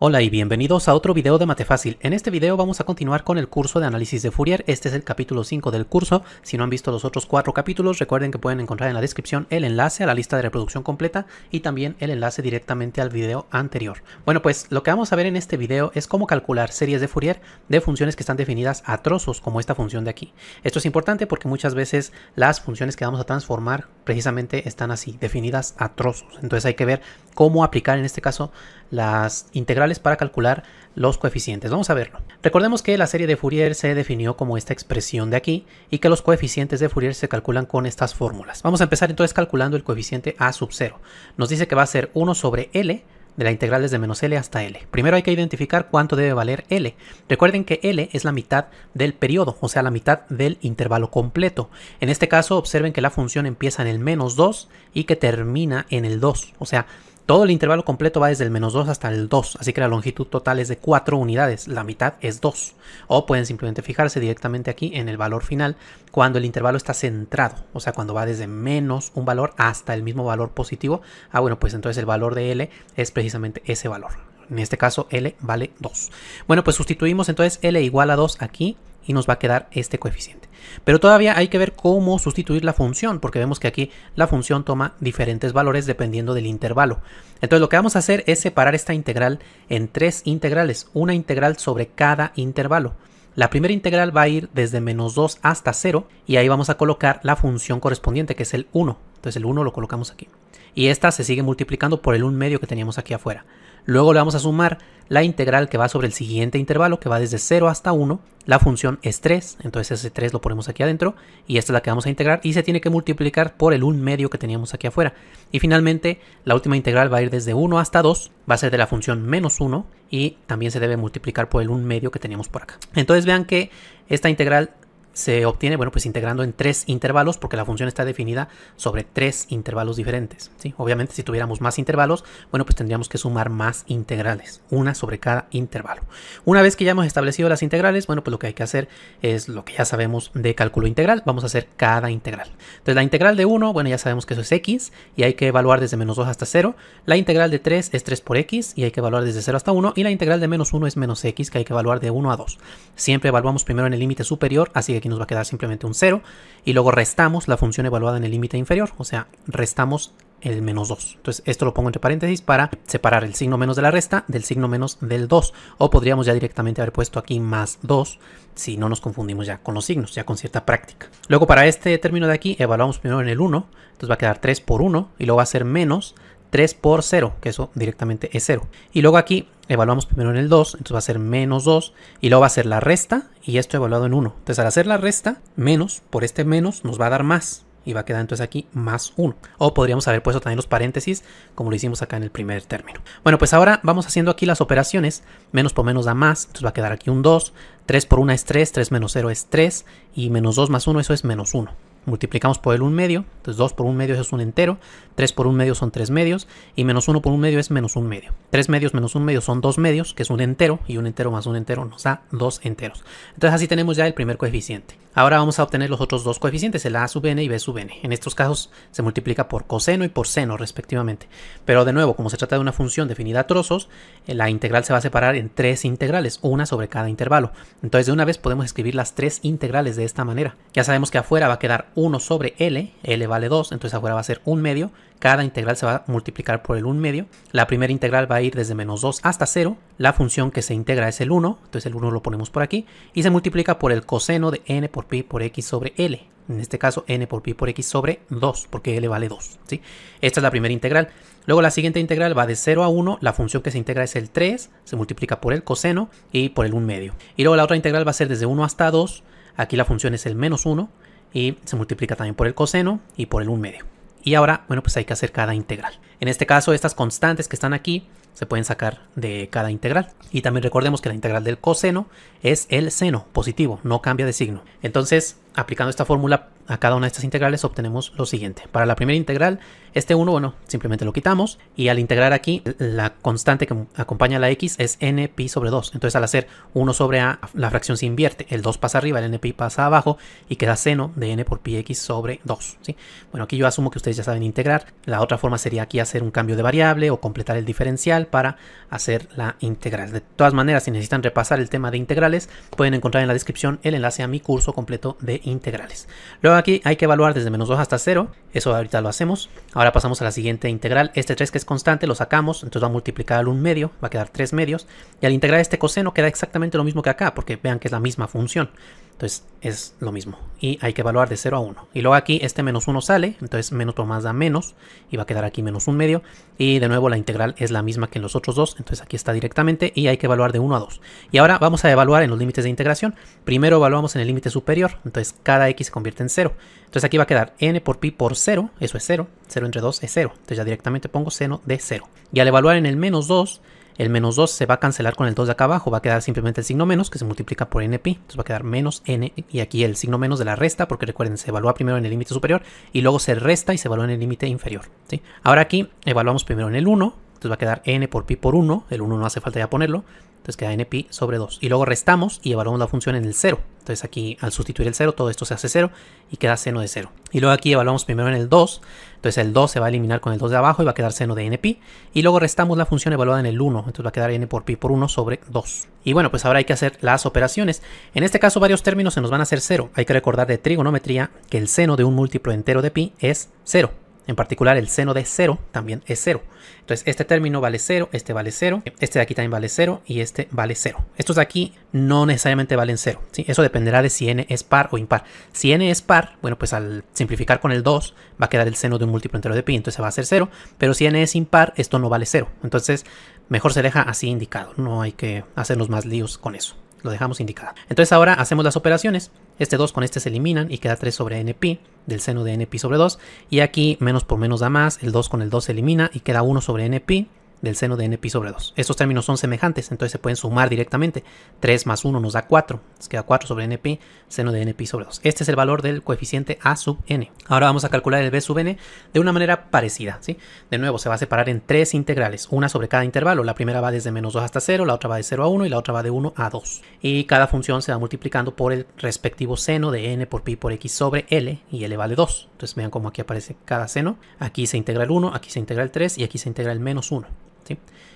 Hola y bienvenidos a otro video de Mate Fácil. En este video vamos a continuar con el curso de análisis de Fourier. Este es el capítulo 5 del curso. Si no han visto los otros cuatro capítulos, recuerden que pueden encontrar en la descripción el enlace a la lista de reproducción completa y también el enlace directamente al video anterior. Bueno, pues lo que vamos a ver en este video es cómo calcular series de Fourier de funciones que están definidas a trozos, como esta función de aquí. Esto es importante porque muchas veces las funciones que vamos a transformar precisamente están así, definidas a trozos. Entonces hay que ver cómo aplicar en este caso las integrales para calcular los coeficientes. Vamos a verlo. Recordemos que la serie de Fourier se definió como esta expresión de aquí y que los coeficientes de Fourier se calculan con estas fórmulas. Vamos a empezar entonces calculando el coeficiente a sub 0. Nos dice que va a ser 1 sobre L de la integral desde menos L hasta L. Primero hay que identificar cuánto debe valer L. Recuerden que L es la mitad del periodo, o sea, la mitad del intervalo completo. En este caso, observen que la función empieza en el menos 2 y que termina en el 2, o sea, todo el intervalo completo va desde el menos 2 hasta el 2, así que la longitud total es de 4 unidades, la mitad es 2. O pueden simplemente fijarse directamente aquí en el valor final cuando el intervalo está centrado, o sea, cuando va desde menos un valor hasta el mismo valor positivo. Ah, bueno, pues entonces el valor de L es precisamente ese valor. En este caso L vale 2. Bueno, pues sustituimos entonces L igual a 2 aquí y nos va a quedar este coeficiente. Pero todavía hay que ver cómo sustituir la función, porque vemos que aquí la función toma diferentes valores dependiendo del intervalo. Entonces lo que vamos a hacer es separar esta integral en tres integrales, una integral sobre cada intervalo. La primera integral va a ir desde menos 2 hasta 0 y ahí vamos a colocar la función correspondiente que es el 1. Entonces el 1 lo colocamos aquí. Y esta se sigue multiplicando por el 1 medio que teníamos aquí afuera. Luego le vamos a sumar la integral que va sobre el siguiente intervalo, que va desde 0 hasta 1. La función es 3, entonces ese 3 lo ponemos aquí adentro y esta es la que vamos a integrar y se tiene que multiplicar por el 1 medio que teníamos aquí afuera. Y finalmente la última integral va a ir desde 1 hasta 2, va a ser de la función menos 1 y también se debe multiplicar por el 1 medio que teníamos por acá. Entonces vean que esta integral se obtiene, bueno, pues integrando en tres intervalos, porque la función está definida sobre tres intervalos diferentes. ¿sí? Obviamente, si tuviéramos más intervalos, bueno, pues tendríamos que sumar más integrales, una sobre cada intervalo. Una vez que ya hemos establecido las integrales, bueno, pues lo que hay que hacer es lo que ya sabemos de cálculo integral, vamos a hacer cada integral. Entonces, la integral de 1, bueno, ya sabemos que eso es x, y hay que evaluar desde menos 2 hasta 0. La integral de 3 es 3 por x, y hay que evaluar desde 0 hasta 1. Y la integral de menos 1 es menos x, que hay que evaluar de 1 a 2. Siempre evaluamos primero en el límite superior, así que nos va a quedar simplemente un 0, y luego restamos la función evaluada en el límite inferior, o sea, restamos el menos 2. Entonces esto lo pongo entre paréntesis para separar el signo menos de la resta del signo menos del 2. O podríamos ya directamente haber puesto aquí más 2 si no nos confundimos ya con los signos, ya con cierta práctica. Luego para este término de aquí evaluamos primero en el 1, entonces va a quedar 3 por 1 y luego va a ser menos 3 por 0, que eso directamente es 0. Y luego aquí evaluamos primero en el 2, entonces va a ser menos 2, y luego va a ser la resta, y esto evaluado en 1. Entonces al hacer la resta, menos por este menos nos va a dar más, y va a quedar entonces aquí más 1. O podríamos haber puesto también los paréntesis como lo hicimos acá en el primer término. Bueno, pues ahora vamos haciendo aquí las operaciones. Menos por menos da más, entonces va a quedar aquí un 2. 3 por 1 es 3, 3 menos 0 es 3 y menos 2 más 1 eso es menos 1 multiplicamos por el 1 medio, entonces 2 por 1 medio es un entero, 3 por 1 medio son 3 medios, y menos 1 por 1 medio es menos 1 medio. 3 medios menos 1 medio son 2 medios, que es un entero, y un entero más un entero nos da 2 enteros. Entonces así tenemos ya el primer coeficiente. Ahora vamos a obtener los otros dos coeficientes, el a sub n y b sub n. En estos casos se multiplica por coseno y por seno respectivamente. Pero de nuevo, como se trata de una función definida a trozos, eh, la integral se va a separar en tres integrales, una sobre cada intervalo. Entonces de una vez podemos escribir las tres integrales de esta manera. Ya sabemos que afuera va a quedar 1 sobre L, L vale 2, entonces afuera va a ser 1 medio, cada integral se va a multiplicar por el 1 medio, la primera integral va a ir desde menos 2 hasta 0, la función que se integra es el 1, entonces el 1 lo ponemos por aquí, y se multiplica por el coseno de n por pi por x sobre L, en este caso n por pi por x sobre 2, porque L vale 2, ¿sí? Esta es la primera integral. Luego la siguiente integral va de 0 a 1, la función que se integra es el 3, se multiplica por el coseno y por el 1 medio. Y luego la otra integral va a ser desde 1 hasta 2, aquí la función es el menos 1, y se multiplica también por el coseno y por el 1 medio. Y ahora, bueno, pues hay que hacer cada integral. En este caso, estas constantes que están aquí se pueden sacar de cada integral. Y también recordemos que la integral del coseno es el seno positivo, no cambia de signo. Entonces, aplicando esta fórmula a cada una de estas integrales obtenemos lo siguiente. Para la primera integral, este 1, bueno, simplemente lo quitamos y al integrar aquí la constante que acompaña la x es n pi sobre 2. Entonces al hacer 1 sobre a, la fracción se invierte, el 2 pasa arriba, el n pi pasa abajo y queda seno de n por pi x sobre 2. ¿sí? Bueno, aquí yo asumo que ustedes ya saben integrar. La otra forma sería aquí hacer un cambio de variable o completar el diferencial para hacer la integral. De todas maneras, si necesitan repasar el tema de integrales, pueden encontrar en la descripción el enlace a mi curso completo de integrales. Luego aquí hay que evaluar desde menos 2 hasta 0, eso ahorita lo hacemos. Ahora pasamos a la siguiente integral, este 3 que es constante lo sacamos, entonces va a multiplicar al 1 medio, va a quedar 3 medios, y al integrar este coseno queda exactamente lo mismo que acá, porque vean que es la misma función. Entonces es lo mismo. Y hay que evaluar de 0 a 1. Y luego aquí este menos 1 sale. Entonces menos más da menos. Y va a quedar aquí menos 1 medio. Y de nuevo la integral es la misma que en los otros dos. Entonces aquí está directamente. Y hay que evaluar de 1 a 2. Y ahora vamos a evaluar en los límites de integración. Primero evaluamos en el límite superior. Entonces cada x se convierte en 0. Entonces aquí va a quedar n por pi por 0. Eso es 0. 0 entre 2 es 0. Entonces ya directamente pongo seno de 0. Y al evaluar en el menos 2 el menos 2 se va a cancelar con el 2 de acá abajo, va a quedar simplemente el signo menos que se multiplica por pi. entonces va a quedar menos n y aquí el signo menos de la resta, porque recuerden, se evalúa primero en el límite superior y luego se resta y se evalúa en el límite inferior. ¿sí? Ahora aquí evaluamos primero en el 1, entonces va a quedar n por pi por 1, el 1 no hace falta ya ponerlo, entonces queda pi sobre 2. Y luego restamos y evaluamos la función en el 0. Entonces aquí al sustituir el 0 todo esto se hace 0 y queda seno de 0. Y luego aquí evaluamos primero en el 2. Entonces el 2 se va a eliminar con el 2 de abajo y va a quedar seno de pi. Y luego restamos la función evaluada en el 1. Entonces va a quedar n por pi por 1 sobre 2. Y bueno, pues ahora hay que hacer las operaciones. En este caso varios términos se nos van a hacer 0. Hay que recordar de trigonometría que el seno de un múltiplo entero de pi es 0. En particular, el seno de 0 también es 0. Entonces, este término vale 0, este vale 0, este de aquí también vale 0 y este vale 0. Estos de aquí no necesariamente valen 0. Eso dependerá de si n es par o impar. Si n es par, bueno, pues al simplificar con el 2 va a quedar el seno de un múltiplo entero de pi, entonces va a ser 0. Pero si n es impar, esto no vale 0. Entonces, mejor se deja así indicado. No hay que hacernos más líos con eso lo dejamos indicado. Entonces ahora hacemos las operaciones. Este 2 con este se eliminan y queda 3 sobre np del seno de np sobre 2. Y aquí menos por menos da más, el 2 con el 2 se elimina y queda 1 sobre np del seno de n pi sobre 2. Estos términos son semejantes, entonces se pueden sumar directamente. 3 más 1 nos da 4, nos queda 4 sobre n pi, seno de n pi sobre 2. Este es el valor del coeficiente a sub n. Ahora vamos a calcular el b sub n de una manera parecida. ¿sí? De nuevo, se va a separar en tres integrales, una sobre cada intervalo. La primera va desde menos 2 hasta 0, la otra va de 0 a 1 y la otra va de 1 a 2. Y cada función se va multiplicando por el respectivo seno de n por pi por x sobre l y l vale 2. Entonces vean cómo aquí aparece cada seno. Aquí se integra el 1, aquí se integra el 3 y aquí se integra el menos 1.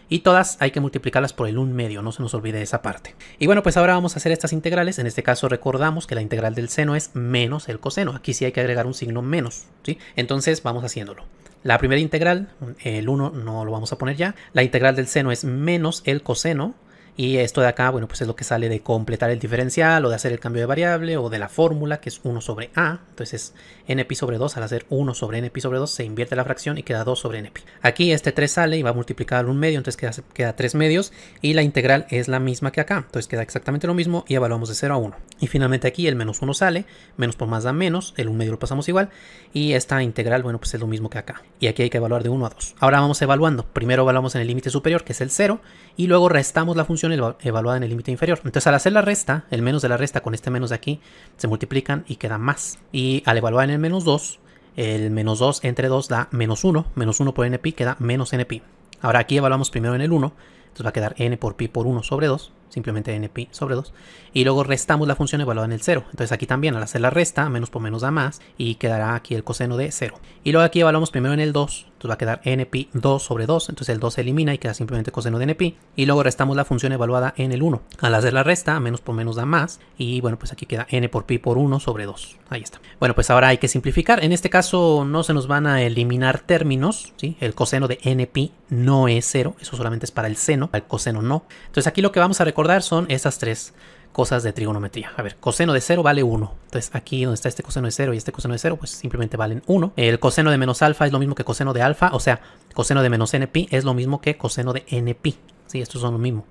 Y todas hay que multiplicarlas por el 1 medio, no se nos olvide esa parte. Y bueno, pues ahora vamos a hacer estas integrales. En este caso recordamos que la integral del seno es menos el coseno. Aquí sí hay que agregar un signo menos, ¿sí? Entonces vamos haciéndolo. La primera integral, el 1 no lo vamos a poner ya. La integral del seno es menos el coseno y esto de acá, bueno, pues es lo que sale de completar el diferencial o de hacer el cambio de variable o de la fórmula, que es 1 sobre a. Entonces es npi sobre 2, al hacer 1 sobre npi sobre 2, se invierte la fracción y queda 2 sobre npi. Aquí este 3 sale y va a multiplicar 1 medio, entonces queda, queda 3 medios. Y la integral es la misma que acá, entonces queda exactamente lo mismo y evaluamos de 0 a 1. Y finalmente aquí el menos 1 sale, menos por más da menos, el 1 medio lo pasamos igual. Y esta integral, bueno, pues es lo mismo que acá. Y aquí hay que evaluar de 1 a 2. Ahora vamos evaluando. Primero evaluamos en el límite superior, que es el 0, y luego restamos la función evaluada en el límite inferior. Entonces al hacer la resta, el menos de la resta con este menos de aquí, se multiplican y queda más. Y al evaluar en el menos 2, el menos 2 entre 2 da menos 1, menos 1 por pi queda menos pi Ahora aquí evaluamos primero en el 1, entonces va a quedar n por pi por 1 sobre 2, simplemente pi sobre 2. Y luego restamos la función evaluada en el 0. Entonces aquí también al hacer la resta, menos por menos da más, y quedará aquí el coseno de 0. Y luego aquí evaluamos primero en el 2, entonces va a quedar npi 2 sobre 2. Entonces el 2 se elimina y queda simplemente coseno de npi. Y luego restamos la función evaluada en el 1. Al hacer la resta, menos por menos da más. Y bueno, pues aquí queda n por pi por 1 sobre 2. Ahí está. Bueno, pues ahora hay que simplificar. En este caso no se nos van a eliminar términos. El coseno de npi no es 0. Eso solamente es para el seno. Para el coseno no. Entonces aquí lo que vamos a recordar son estas tres cosas de trigonometría. A ver, coseno de 0 vale 1. Entonces aquí donde está este coseno de 0 y este coseno de 0, pues simplemente valen 1. El coseno de menos alfa es lo mismo que coseno de alfa, o sea, coseno de menos pi es lo mismo que coseno de pi Sí, estos son lo mismo.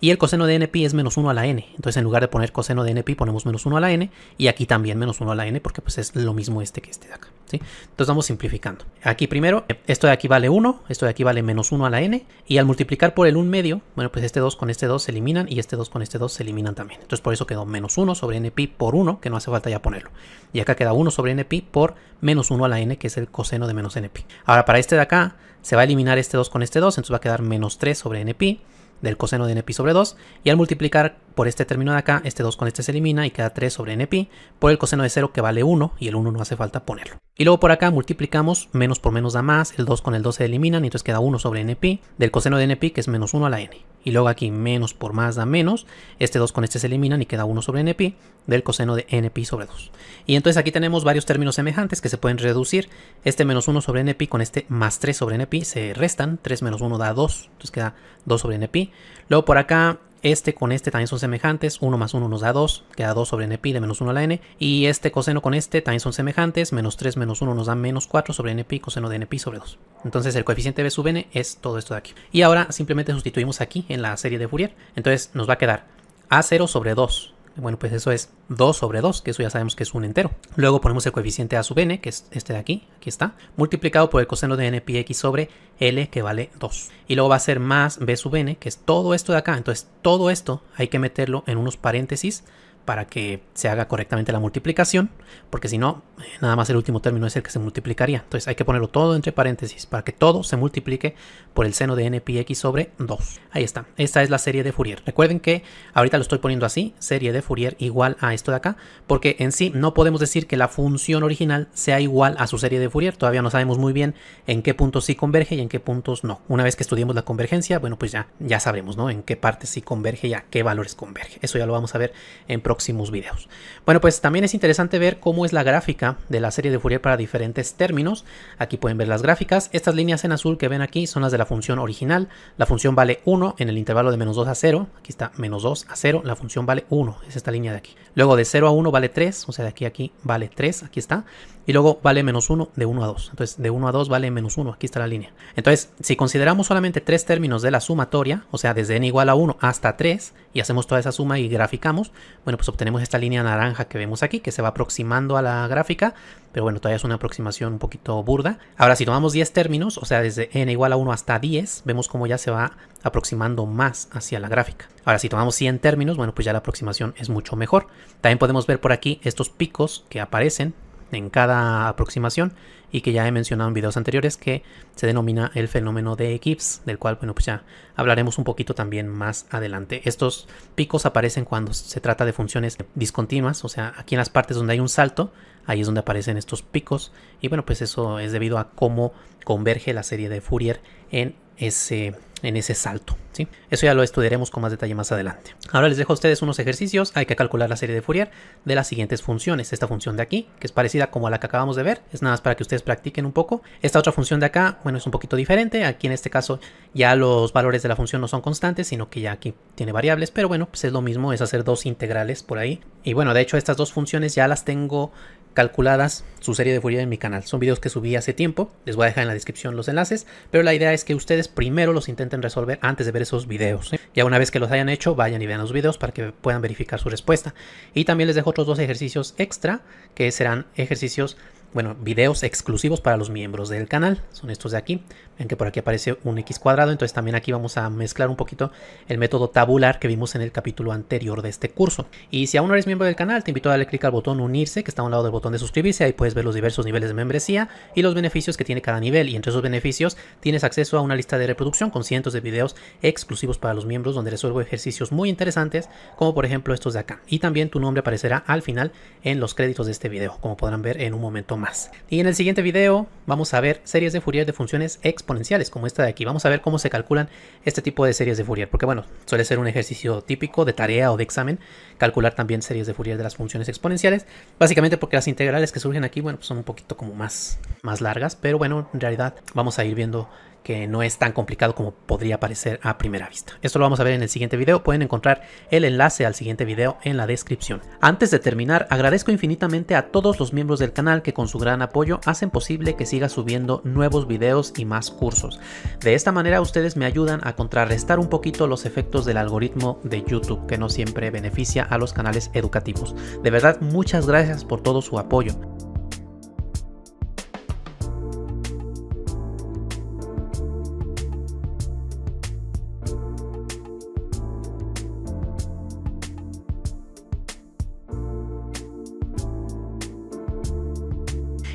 Y el coseno de pi es menos 1 a la n. Entonces en lugar de poner coseno de pi ponemos menos 1 a la n. Y aquí también menos 1 a la n porque pues es lo mismo este que este de acá. Entonces vamos simplificando. Aquí primero, esto de aquí vale 1, esto de aquí vale menos 1 a la n, y al multiplicar por el 1 medio, bueno, pues este 2 con este 2 se eliminan y este 2 con este 2 se eliminan también. Entonces por eso quedó menos 1 sobre pi por 1, que no hace falta ya ponerlo. Y acá queda 1 sobre pi por menos 1 a la n, que es el coseno de menos npi. Ahora para este de acá, se va a eliminar este 2 con este 2, entonces va a quedar menos 3 sobre npi del coseno de npi sobre 2, y al multiplicar por este término de acá, este 2 con este se elimina y queda 3 sobre npi por el coseno de 0 que vale 1 y el 1 no hace falta ponerlo. Y luego por acá multiplicamos, menos por menos da más, el 2 con el 2 se eliminan y entonces queda 1 sobre npi del coseno de npi que es menos 1 a la n. Y luego aquí menos por más da menos, este 2 con este se eliminan y queda 1 sobre pi del coseno de npi sobre 2. Y entonces aquí tenemos varios términos semejantes que se pueden reducir. Este menos 1 sobre pi con este más 3 sobre npi se restan, 3 menos 1 da 2, entonces queda 2 sobre npi. Luego por acá este con este también son semejantes. 1 más 1 nos da 2, queda 2 sobre n pi de menos 1 a la n. Y este coseno con este también son semejantes. Menos 3 menos 1 nos da menos 4 sobre n pi coseno de n sobre 2. Entonces el coeficiente b sub n es todo esto de aquí. Y ahora simplemente sustituimos aquí en la serie de Fourier. Entonces nos va a quedar a0 sobre 2 bueno, pues eso es 2 sobre 2, que eso ya sabemos que es un entero. Luego ponemos el coeficiente a sub n, que es este de aquí, aquí está, multiplicado por el coseno de n pi x sobre l, que vale 2. Y luego va a ser más b sub n, que es todo esto de acá. Entonces todo esto hay que meterlo en unos paréntesis para que se haga correctamente la multiplicación, porque si no, nada más el último término es el que se multiplicaría. Entonces hay que ponerlo todo entre paréntesis para que todo se multiplique por el seno de n pi x sobre 2. Ahí está, esta es la serie de Fourier. Recuerden que ahorita lo estoy poniendo así, serie de Fourier igual a esto de acá, porque en sí no podemos decir que la función original sea igual a su serie de Fourier, todavía no sabemos muy bien en qué puntos sí converge y en qué puntos no. Una vez que estudiemos la convergencia, bueno pues ya, ya sabremos ¿no? en qué parte sí converge y a qué valores converge. Eso ya lo vamos a ver en próximo vídeos Bueno, pues también es interesante ver cómo es la gráfica de la serie de Fourier para diferentes términos. Aquí pueden ver las gráficas. Estas líneas en azul que ven aquí son las de la función original. La función vale 1 en el intervalo de menos 2 a 0. Aquí está menos 2 a 0. La función vale 1. Es esta línea de aquí. Luego de 0 a 1 vale 3. O sea, de aquí a aquí vale 3. Aquí está y luego vale menos 1 de 1 a 2. Entonces de 1 a 2 vale menos 1, aquí está la línea. Entonces si consideramos solamente tres términos de la sumatoria, o sea desde n igual a 1 hasta 3 y hacemos toda esa suma y graficamos, bueno pues obtenemos esta línea naranja que vemos aquí que se va aproximando a la gráfica, pero bueno todavía es una aproximación un poquito burda. Ahora si tomamos 10 términos, o sea desde n igual a 1 hasta 10, vemos cómo ya se va aproximando más hacia la gráfica. Ahora si tomamos 100 términos, bueno pues ya la aproximación es mucho mejor. También podemos ver por aquí estos picos que aparecen en cada aproximación y que ya he mencionado en videos anteriores que se denomina el fenómeno de Gibbs, del cual bueno pues ya hablaremos un poquito también más adelante. Estos picos aparecen cuando se trata de funciones discontinuas, o sea, aquí en las partes donde hay un salto, ahí es donde aparecen estos picos y bueno pues eso es debido a cómo converge la serie de Fourier en ese en ese salto. ¿sí? Eso ya lo estudiaremos con más detalle más adelante. Ahora les dejo a ustedes unos ejercicios. Hay que calcular la serie de Fourier de las siguientes funciones. Esta función de aquí, que es parecida como la que acabamos de ver, es nada más para que ustedes practiquen un poco. Esta otra función de acá, bueno, es un poquito diferente. Aquí en este caso ya los valores de la función no son constantes, sino que ya aquí tiene variables. Pero bueno, pues es lo mismo, es hacer dos integrales por ahí. Y bueno, de hecho estas dos funciones ya las tengo calculadas su serie de furia en mi canal. Son videos que subí hace tiempo, les voy a dejar en la descripción los enlaces, pero la idea es que ustedes primero los intenten resolver antes de ver esos videos. y Ya una vez que los hayan hecho, vayan y vean los videos para que puedan verificar su respuesta. Y también les dejo otros dos ejercicios extra, que serán ejercicios bueno, videos exclusivos para los miembros del canal. Son estos de aquí. Ven que por aquí aparece un x cuadrado. Entonces también aquí vamos a mezclar un poquito el método tabular que vimos en el capítulo anterior de este curso. Y si aún no eres miembro del canal, te invito a darle clic al botón unirse, que está a un lado del botón de suscribirse. Ahí puedes ver los diversos niveles de membresía y los beneficios que tiene cada nivel. Y entre esos beneficios tienes acceso a una lista de reproducción con cientos de videos exclusivos para los miembros donde resuelvo ejercicios muy interesantes, como por ejemplo estos de acá. Y también tu nombre aparecerá al final en los créditos de este video, como podrán ver en un momento más. Y en el siguiente video vamos a ver series de Fourier de funciones exponenciales como esta de aquí. Vamos a ver cómo se calculan este tipo de series de Fourier, porque bueno, suele ser un ejercicio típico de tarea o de examen, calcular también series de Fourier de las funciones exponenciales, básicamente porque las integrales que surgen aquí, bueno, pues son un poquito como más, más largas, pero bueno, en realidad vamos a ir viendo que no es tan complicado como podría parecer a primera vista. Esto lo vamos a ver en el siguiente video, pueden encontrar el enlace al siguiente video en la descripción. Antes de terminar, agradezco infinitamente a todos los miembros del canal que con su gran apoyo hacen posible que siga subiendo nuevos videos y más cursos. De esta manera ustedes me ayudan a contrarrestar un poquito los efectos del algoritmo de YouTube, que no siempre beneficia a los canales educativos. De verdad, muchas gracias por todo su apoyo.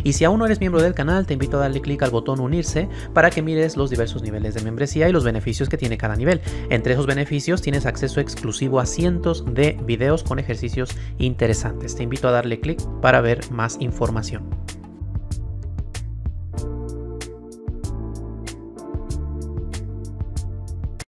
Y si aún no eres miembro del canal, te invito a darle clic al botón unirse para que mires los diversos niveles de membresía y los beneficios que tiene cada nivel. Entre esos beneficios tienes acceso exclusivo a cientos de videos con ejercicios interesantes. Te invito a darle clic para ver más información.